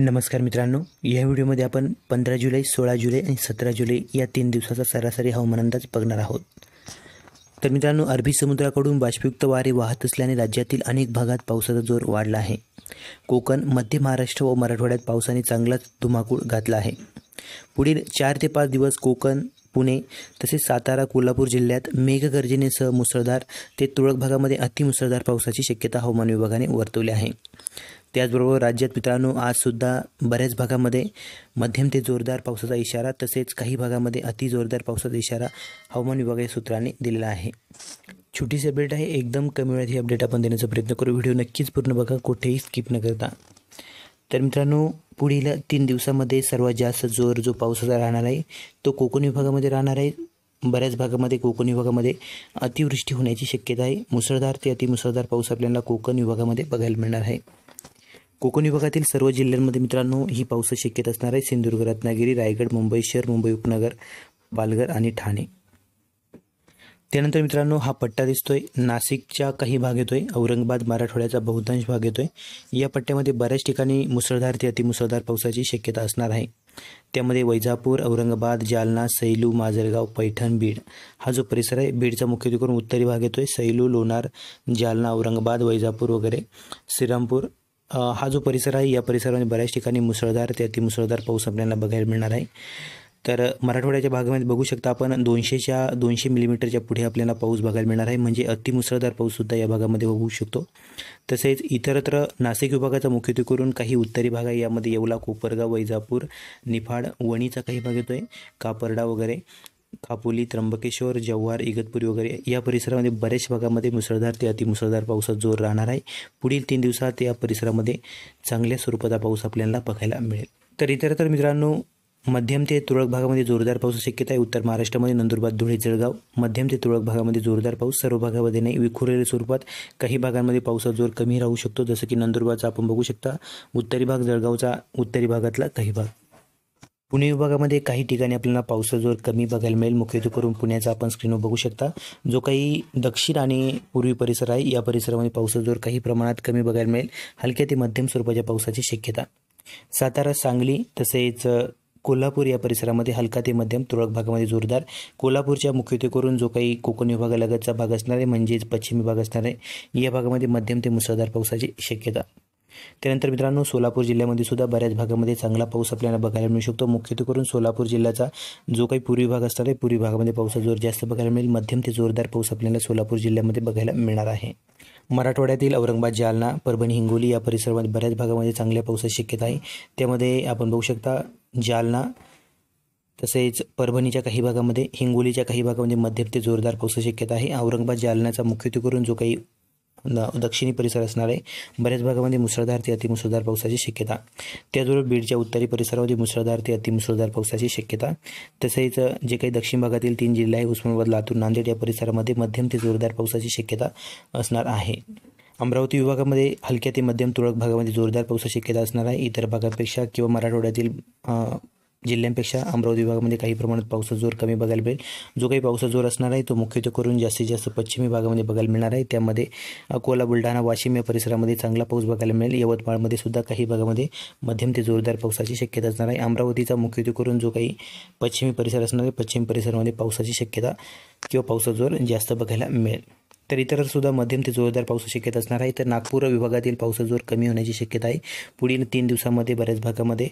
नमस्कार मित्रांनो या व्हिडिओमध्ये आपण पंधरा जुलै सोळा जुलै आणि सतरा जुलै या तीन दिवसाचा सरासरी हवामान अंदाज बघणार आहोत तर मित्रांनो अरबी समुद्राकडून बाष्पयुक्त वारे वाहत असल्याने राज्यातील अनेक भागात पावसाचा जोर वाढला आहे कोकण मध्य महाराष्ट्र व मराठवाड्यात पावसाने चांगलाच धुमाकूळ घातला आहे पुढील चार ते पाच दिवस कोकण पुणे तसेच सातारा कोल्हापूर जिल्ह्यात मेघगर्जनेसह मुसळधार ते तुरळक भागामध्ये अतिमुसळधार पावसाची शक्यता हवामान विभागाने वर्तवली आहे त्याचबरोबर राज्यात मित्रांनो आजसुद्धा बऱ्याच भागामध्ये मध्यम ते जोरदार पावसाचा इशारा तसेच काही भागामध्ये अति जोरदार पावसाचा इशारा हवामान विभागाच्या सूत्राने दिलेला आहे छोटीशी अपडेट आहे एकदम कमी वेळात ही अपडेट आपण देण्याचा प्रयत्न करू व्हिडिओ नक्कीच पूर्ण बघा कुठेही स्किप न करता तर मित्रांनो पुढील तीन दिवसामध्ये सर्वात जास्त जोर जो पावसाचा राहणार आहे तो कोकण विभागामध्ये राहणार आहे बऱ्याच भागामध्ये कोकण विभागामध्ये अतिवृष्टी होण्याची शक्यता आहे मुसळधार ते अतिमुसळधार पाऊस आपल्याला कोकण विभागामध्ये बघायला मिळणार आहे कोकण विभागातील सर्व जिल्ह्यांमध्ये मित्रांनो ही पावसाची शक्यता असणार आहे सिंधुदुर्ग रत्नागिरी रायगड मुंबई शहर मुंबई उपनगर पालघर आणि ठाणे त्यानंतर मित्रांनो हा पट्टा दिसतोय नाशिकच्या काही भाग येतोय औरंगाबाद मराठवाड्याचा बहुतांश भाग येतोय या पट्ट्यामध्ये बऱ्याच ठिकाणी मुसळधार ते अतिमुसळधार पावसाची शक्यता असणार आहे त्यामध्ये वैजापूर औरंगाबाद जालना सैलू माजलगाव पैठण बीड हा जो परिसर आहे बीडचा मुख्य करून उत्तरी भाग येतोय सैलू लोणार जालना औरंगाबाद वैजापूर वगैरे श्रीरामपूर हा जो परिसर आहे या परिसरामध्ये बऱ्याच ठिकाणी मुसळधार ते अतिमुसळधार पाऊस आपल्याला बघायला मिळणार आहे तर मराठवाड्याच्या भागामध्ये बघू शकता आपण दोनशेच्या दोनशे मिलीमीटरच्या पुढे आपल्याला पाऊस बघायला मिळणार आहे म्हणजे अतिमुसळधार पाऊससुद्धा या भागामध्ये बघू शकतो तसेच इतरत्र नाशिक विभागाचा मुख्यत्वे करून काही उत्तरी भाग आहे यामध्ये येवला कोपरगाव वैजापूर निफाड वणीचा काही भाग येतो आहे कापर्डा वगैरे कापोली त्र्यंबकेश्वर जव्हार इगतपुरी वगैरे या परिसरामध्ये बऱ्याच भागामध्ये मुसळधार ते अतिमुसळधार पावसात जोर राहणार आहे पुढील तीन दिवसात या परिसरामध्ये चांगल्या स्वरूपाचा पाऊस आपल्याला बघायला मिळेल तर इतर तर मित्रांनो मध्यम ते तुरळक भागामध्ये जोरदार पाऊस शक्यता आहे उत्तर महाराष्ट्रामध्ये नंदुरबार धुळे जळगाव मध्यम ते तुरळक भागामध्ये जोरदार पाऊस सर्व भागामध्ये नाही विखुरलेल्या स्वरूपात काही भागांमध्ये पावसाचा जोर कमी राहू शकतो जसं की नंदुरबारचा आपण बघू शकता उत्तरी भाग जळगावचा उत्तरी भागातला काही भाग पुणे विभागामध्ये काही ठिकाणी आपल्याला पावसाचा जोर कमी बघायला मिळेल मुख्यत्वे करून पुण्याचा आपण स्क्रीनवर बघू शकता जो काही दक्षिण आणि पूर्वी परिसर आहे या परिसरामध्ये पावसाचा जोर काही प्रमाणात कमी बघायला मिळेल हलक्या ते मध्यम स्वरूपाच्या पावसाची शक्यता सातारा सांगली तसेच कोल्हापूर या परिसरामध्ये हलका ते मध्यम तुरळक भागामध्ये जोरदार कोल्हापूरच्या मुख्यत्वे करून जो काही कोकण विभागालगतचा भाग असणार आहे म्हणजेच पश्चिमी भाग असणार आहे या भागामध्ये मध्यम ते मुसळधार पावसाची शक्यता त्यानंतर मित्रांनो सोलापूर जिल्ह्यामध्ये सुद्धा बऱ्याच भागामध्ये चांगला पाऊस आपल्याला बघायला मिळू शकतो मुख्यत्वे करून सोलापूर जिल्ह्याचा जो काही पूर्वी भाग असणार आहे पूर्वी भागामध्ये पावसाचा जोर जास्त बघायला मिळेल मध्यम ते जोरदार पाऊस आपल्याला सोलापूर जिल्ह्यामध्ये बघायला मिळणार आहे मराठवाड्यातील औरंगाबाद जालना परभणी हिंगोली या परिसरामध्ये बऱ्याच भागामध्ये चांगल्या पावसाची शक्यता आहे त्यामध्ये आपण बघू शकता जालना तसेच परभणीच्या काही भागामध्ये हिंगोलीच्या काही भागामध्ये मध्यम ते जोरदार पावसाची शक्यता आहे औरंगाबाद जालन्याचा मुख्यत्वे करून जो काही दक्षिणी परिसर असणार आहे बऱ्याच भागामध्ये मुसळधार ते अतिमुसळधार पावसाची शक्यता त्याचबरोबर बीडच्या उत्तरी परिसरामध्ये मुसळधार ते अतिमुसळधार पावसाची शक्यता तसेच जे काही दक्षिण भागातील तीन जिल्हे आहे उस्मानाबाद लातूर नांदेड या परिसरामध्ये मध्यम ते जोरदार पावसाची शक्यता असणार आहे अमरावती विभागामध्ये हलक्या ते मध्यम तुरळक भागामध्ये जोरदार पावसाची शक्यता असणार आहे इतर भागापेक्षा किंवा मराठवाड्यातील जिल्ह्यांपेक्षा अमरावती विभागामध्ये काही प्रमाणात पावसाचा जोर कमी बघायला मिळेल जो काही पावसाचा जोर असणार आहे तो मुख्यत्वे करून जास्तीत जास्त पश्चिमी भागामध्ये बघायला मिळणार आहे त्यामध्ये अकोला बुलढाणा वाशिम या परिसरामध्ये चांगला पाऊस बघायला मिळेल यवतमाळमध्ये सुद्धा काही भागामध्ये मध्यम ते जोरदार पावसाची शक्यता असणार आहे अमरावतीचा मुख्यत्वे करून जो काही पश्चिमी परिसर असणार आहे पश्चिम परिसरामध्ये पावसाची शक्यता किंवा पावसाचा जोर जास्त बघायला मिळेल तर इतरसुद्धा मध्यम ते जोरदार पाऊस शक्यता असणार आहे तर नागपूर विभागातील पावसाचा जोर कमी होण्याची शक्यता आहे पुढील तीन दिवसामध्ये बऱ्याच भागामध्ये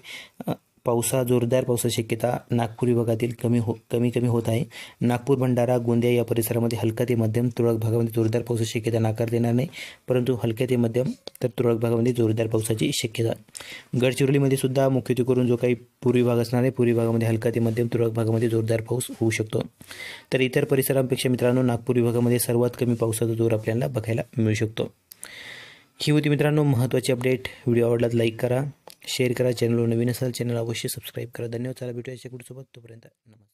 पावसा जोरदार पावसाची शक्यता नागपूर विभागातील कमी हो कमी कमी होत आहे नागपूर भंडारा गोंदिया या परिसरामध्ये हलका ते मध्यम तुरळक भागामध्ये जोरदार पावसाची शक्यता नाकार देणार नाही परंतु हलक्या ते मध्यम तर तुरळक भागामध्ये जोरदार पावसाची शक्यता गडचिरोलीमध्ये सुद्धा मुख्यत्वे करून जो काही पूर्वी भाग असणार आहे पूर्वी भागामध्ये हलका ते मध्यम तुरळक भागामध्ये जोरदार पाऊस होऊ शकतो तर इतर परिसरांपेक्षा मित्रांनो नागपूर विभागामध्ये सर्वात कमी पावसाचा जोर आपल्याला बघायला मिळू शकतो ही होती मित्रांनो महत्त्वाची अपडेट व्हिडिओ आवडला लाईक करा शेअर करा चॅनलवर नवीन असाल चॅनल अवश्य सबस्क्राईब करा धन्यवाद चला भेटूया याच्या कुठसोबत तोपर्यंत नमस्कार